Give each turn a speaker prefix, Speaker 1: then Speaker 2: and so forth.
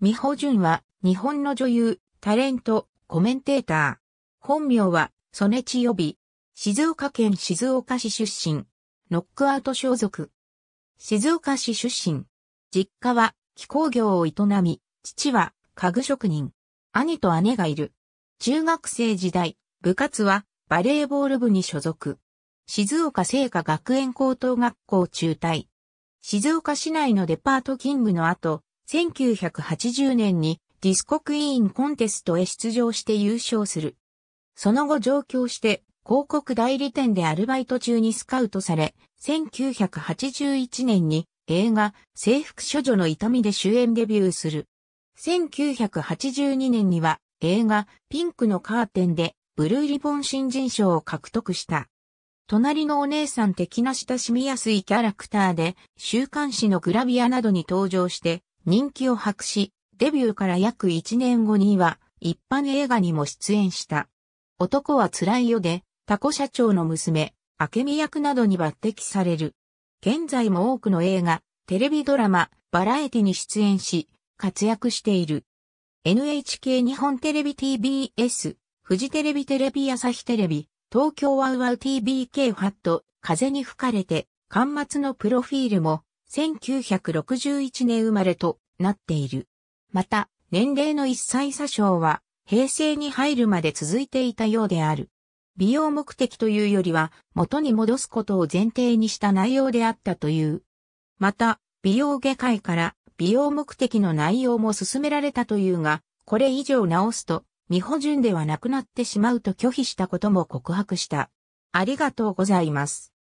Speaker 1: 美穂淳は、日本の女優、タレント、コメンテーター。本名は、曽根千予備。静岡県静岡市出身。ノックアウト所属。静岡市出身。実家は、気工業を営み、父は、家具職人。兄と姉がいる。中学生時代、部活は、バレーボール部に所属。静岡聖火学園高等学校中退。静岡市内のデパート勤務の後、1980年にディスコクイーンコンテストへ出場して優勝する。その後上京して広告代理店でアルバイト中にスカウトされ、1981年に映画制服処女の痛みで主演デビューする。1982年には映画ピンクのカーテンでブルーリボン新人賞を獲得した。隣のお姉さん的な親しみやすいキャラクターで週刊誌のグラビアなどに登場して人気を博し、デビューから約1年後には一般映画にも出演した。男は辛いよで、タコ社長の娘、明美役などに抜擢される。現在も多くの映画、テレビドラマ、バラエティに出演し、活躍している。NHK 日本テレビ TBS、フジテレビテレビ朝日テレビ、東京ワウワウ TBK ファット、風に吹かれて、端末のプロフィールも1961年生まれとなっている。また、年齢の一歳詐称は、平成に入るまで続いていたようである。美容目的というよりは、元に戻すことを前提にした内容であったという。また、美容外科医から美容目的の内容も勧められたというが、これ以上直すと、未補順ではなくなってしまうと拒否したことも告白した。ありがとうございます。